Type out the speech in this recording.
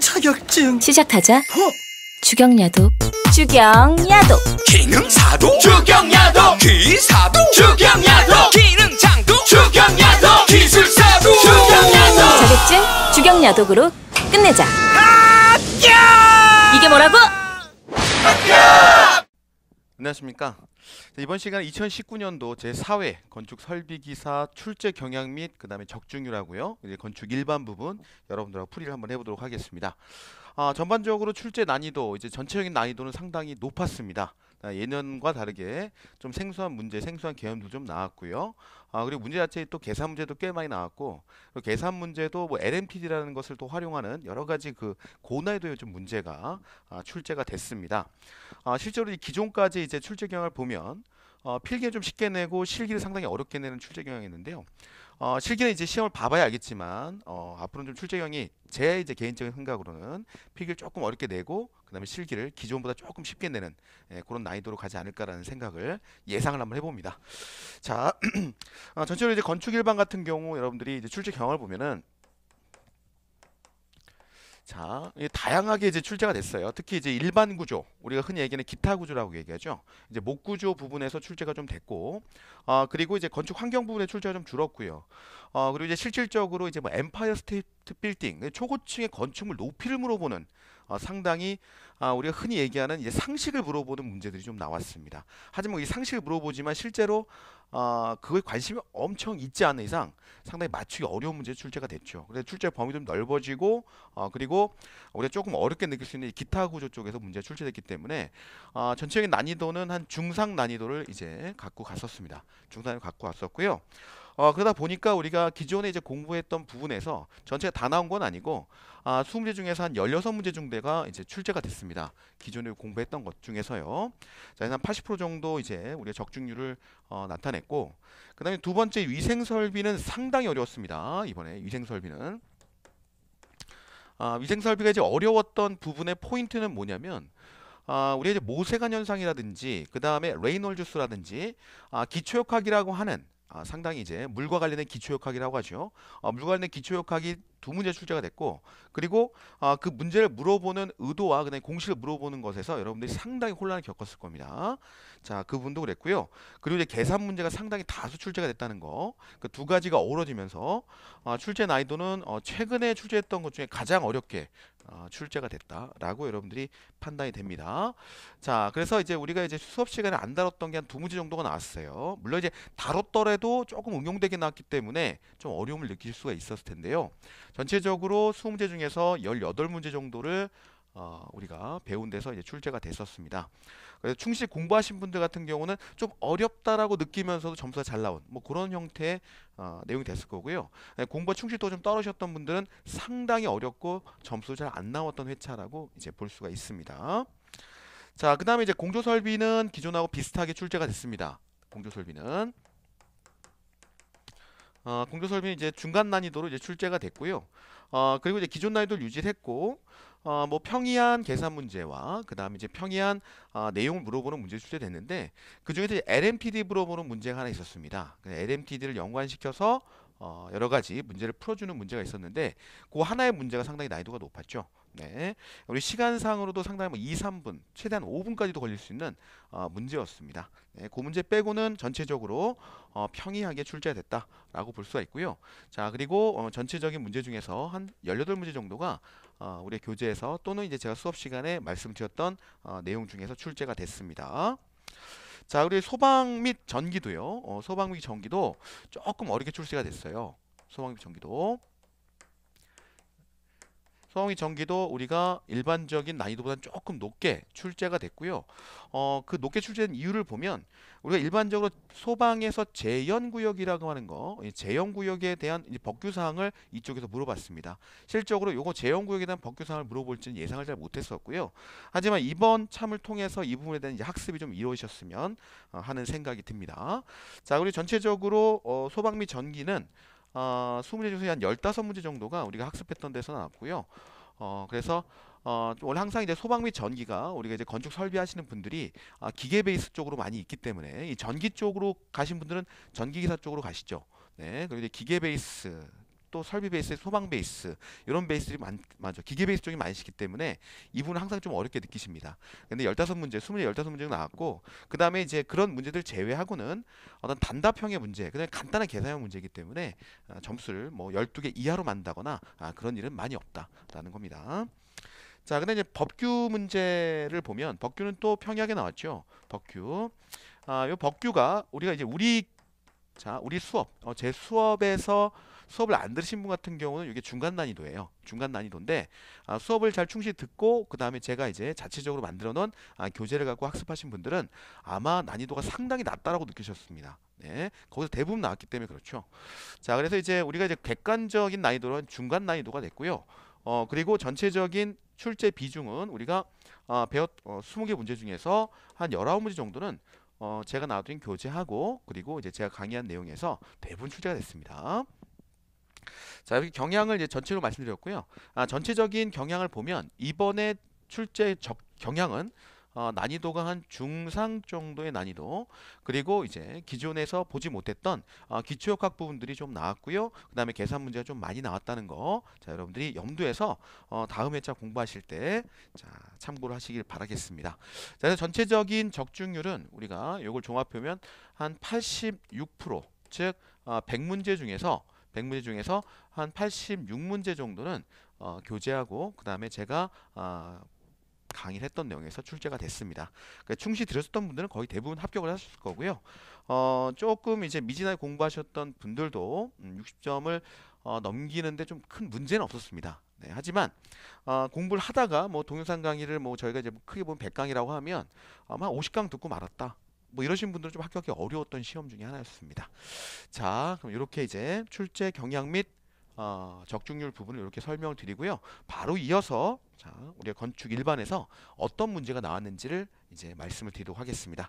자격증 시작하자 어? 주경야도 주경야도 기능사도 주경야도 기사도 주경야도 기능장도 주경야도 기술사도 주경야도 자격증 주경야독으로 끝내자 학 이게 뭐라고? 학 안녕하십니까 자, 이번 시간 2019년도 제4회 건축 설비기사 출제 경향 및 그다음에 적중률하고요. 이제 건축 일반 부분 여러분들하고 풀이를 한번 해보도록 하겠습니다. 아, 전반적으로 출제 난이도 이제 전체적인 난이도는 상당히 높았습니다. 아, 예년과 다르게 좀 생소한 문제, 생소한 개념도 좀 나왔고요. 아, 그리고 문제 자체에 또 계산 문제도 꽤 많이 나왔고 계산 문제도 뭐 LMPD라는 것을 또 활용하는 여러 가지 그고난도의좀 문제가 아, 출제가 됐습니다. 아, 실제로 이 기존까지 이제 출제 경향을 보면 어, 필기는 좀 쉽게 내고 실기를 상당히 어렵게 내는 출제 경향이었는데요. 어, 실기는 이제 시험을 봐봐야 알겠지만 어, 앞으로는 좀 출제형이 제 이제 개인적인 생각으로는 필기를 조금 어렵게 내고 그다음에 실기를 기존보다 조금 쉽게 내는 예, 그런 난이도로 가지 않을까라는 생각을 예상을 한번 해봅니다. 자 어, 전체적으로 이제 건축 일반 같은 경우 여러분들이 이제 출제 경험을 보면은 자, 다양하게 이제 출제가 됐어요. 특히 이제 일반 구조, 우리가 흔히 얘기하는 기타 구조라고 얘기하죠. 이제 목 구조 부분에서 출제가 좀 됐고, 어, 그리고 이제 건축 환경 부분에 출제가 좀 줄었고요. 어, 그리고 이제 실질적으로 이제 뭐 엠파이어 스테이트 빌딩, 초고층의 건축물 높이를 물어보는 어, 상당히 아, 우리가 흔히 얘기하는 이제 상식을 물어보는 문제들이 좀 나왔습니다. 하지만 이 상식을 물어보지만 실제로 아, 그거에 관심이 엄청 있지 않은 이상 상당히 맞추기 어려운 문제 출제가 됐죠. 그래서 출제 범위 좀 넓어지고 어, 그리고 우리가 조금 어렵게 느낄 수 있는 기타 구조 쪽에서 문제 출제됐기 때문에 아, 전체적인 난이도는 한 중상 난이도를 이제 갖고 갔었습니다. 중상을 갖고 왔었고요. 어, 그러다 보니까 우리가 기존에 이제 공부했던 부분에서 전체가 다 나온 건 아니고 아, 20문제 중에서 한 16문제 중대가 이제 출제가 됐습니다. 기존에 공부했던 것 중에서요. 자, 한80% 정도 이제 우리의 적중률을 어, 나타냈고 그다음에 두 번째 위생 설비는 상당히 어려웠습니다. 이번에 위생 설비는 아, 위생 설비가 이제 어려웠던 부분의 포인트는 뭐냐면 아, 우리가 모세관 현상이라든지 그 다음에 레이놀즈스라든지 아, 기초역학이라고 하는 아, 상당히 이제 물과 관련된 기초역학이라고 하죠. 아, 물과 관련된 기초역학이 두 문제 출제가 됐고 그리고 아, 그 문제를 물어보는 의도와 그다 공식을 물어보는 것에서 여러분들이 상당히 혼란을 겪었을 겁니다. 자, 그 분도 그랬고요. 그리고 이제 계산 문제가 상당히 다수 출제가 됐다는 거. 그 두 가지가 어우러지면서 아, 출제 난이도는 어, 최근에 출제했던 것 중에 가장 어렵게 어, 출제가 됐다라고 여러분들이 판단이 됩니다. 자, 그래서 이제 우리가 이제 수업 시간에 안 다뤘던 게 한 두 문제 정도가 나왔어요. 물론 이제 다뤘더라도 조금 응용되게 나왔기 때문에 좀 어려움을 느낄 수가 있었을 텐데요. 전체적으로 20문제 중에서 18문제 정도를 어, 우리가 배운 데서 이제 출제가 됐었습니다. 그래서 충실 공부하신 분들 같은 경우는 좀 어렵다라고 느끼면서도 점수가 잘 나온 뭐 그런 형태의 어, 내용이 됐을 거고요. 예, 공부 충실도 좀 떨어졌던 분들은 상당히 어렵고 점수 잘 안 나왔던 회차라고 이제 볼 수가 있습니다. 자, 그다음에 이제 공조 설비는 기존하고 비슷하게 출제가 됐습니다. 공조 설비는 어, 공조 설비는 이제 중간 난이도로 이제 출제가 됐고요. 어, 그리고 이제 기존 난이도를 유지했고 어, 뭐 평이한 계산 문제와 그 다음에 이제 평이한 어, 내용을 물어보는 문제 출제됐는데 그 중에서 LMTD 물어보는 문제가 하나 있었습니다. 그 LMTD를 연관시켜서 어, 여러 가지 문제를 풀어주는 문제가 있었는데 그 하나의 문제가 상당히 난이도가 높았죠. 네. 우리 시간상으로도 상당히 뭐 2, 3분, 최대한 5분까지도 걸릴 수 있는 어, 문제였습니다. 네. 그 문제 빼고는 전체적으로 어, 평이하게 출제됐다라고 볼 수가 있고요. 자, 그리고 어, 전체적인 문제 중에서 한 18문제 정도가 어, 우리 교재에서 또는 이제 제가 수업 시간에 말씀드렸던 어, 내용 중에서 출제가 됐습니다. 자, 우리 소방 및 전기도요. 어, 소방 및 전기도 조금 어렵게 출제가 됐어요. 소방 및 전기도. 소 성이 전기도 우리가 일반적인 난이도보다는 조금 높게 출제가 됐고요. 어, 그 높게 출제된 이유를 보면 우리가 일반적으로 소방에서 재연구역이라고 하는 거, 재연구역에 대한 법규사항을 이쪽에서 물어봤습니다. 실적으로 요거 재연구역에 대한 법규사항을 물어볼지는 예상을 잘 못했었고요. 하지만 이번 참을 통해서 이 부분에 대한 학습이 좀 이루어졌으면 어, 하는 생각이 듭니다. 자, 우리 전체적으로 어, 소방 및 전기는 어, 20문제 중에 한 15문제 정도가 우리가 학습했던 데서 나왔고요. 어, 그래서 어, 원 항상 이제 소방 및 전기가 우리가 이제 건축 설비하시는 분들이 아, 기계 베이스 쪽으로 많이 있기 때문에 이 전기 쪽으로 가신 분들은 전기기사 쪽으로 가시죠. 네, 그리고 이제 기계 베이스 또 설비 베이스에 소방 베이스 이런 베이스들이 많, 많죠. 기계 베이스 쪽이 많으시기 때문에 이분은 항상 좀 어렵게 느끼십니다. 근데 열다섯 문제 20개, 열다섯 문제가 나왔고 그 다음에 이제 그런 문제들 제외하고는 어떤 단답형의 문제, 그냥 간단한 계산형 문제이기 때문에 아, 점수를 뭐 열두 개 이하로 만다거나 아, 그런 일은 많이 없다라는 겁니다. 자, 근데 이제 법규 문제를 보면 법규는 또 평이하게 나왔죠. 법규. 아, 요 법규가 우리가 이제 우리 자, 우리 수업, 어, 제 수업에서 수업을 안 들으신 분 같은 경우는 이게 중간 난이도예요. 중간 난이도인데 아, 수업을 잘 충실히 듣고 그 다음에 제가 이제 자체적으로 만들어 놓은 아, 교재를 갖고 학습하신 분들은 아마 난이도가 상당히 낮다라고 느끼셨습니다. 네, 거기서 대부분 나왔기 때문에 그렇죠. 자, 그래서 이제 우리가 이제 객관적인 난이도는 중간 난이도가 됐고요. 어, 그리고 전체적인 출제 비중은 우리가 아, 배웠 어, 20개 문제 중에서 한 19문제 정도는 어, 제가 나눠드린 교재하고 그리고 이제 제가 강의한 내용에서 대부분 출제가 됐습니다. 자, 여기 경향을 이제 전체로 말씀드렸고요. 아, 전체적인 경향을 보면 이번에 출제 적 경향은 어, 난이도가 한 중상 정도의 난이도 그리고 이제 기존에서 보지 못했던 어, 기초역학 부분들이 좀 나왔고요 그 다음에 계산 문제가 좀 많이 나왔다는 거자 여러분들이 염두에서 어, 다음 회차 공부하실 때 자, 참고를 하시길 바라겠습니다 자 전체적인 적중률은 우리가 이걸 종합하면 한 86%즉 어, 100문제 중에서 100문제 중에서 한 86문제 정도는 어, 교재하고 그 다음에 제가 어, 강의를 했던 내용에서 출제가 됐습니다. 그러니까 충시 들으셨던 분들은 거의 대부분 합격을 하셨을 거고요. 어, 조금 이제 미진하게 공부하셨던 분들도 60점을 음, 어, 넘기는데 좀 큰 문제는 없었습니다. 네, 하지만 어, 공부를 하다가 뭐 동영상 강의를 뭐 저희가 이제 뭐 크게 보면 100강이라고 하면 아마 50강 듣고 말았다. 뭐 이러신 분들은 좀합격하기 어려웠던 시험 중에 하나였습니다. 자, 그럼 이렇게 이제 출제 경향 및 어, 적중률 부분을 이렇게 설명을 드리고요. 바로 이어서 자, 우리가 건축 일반에서 어떤 문제가 나왔는지를 이제 말씀을 드리도록 하겠습니다.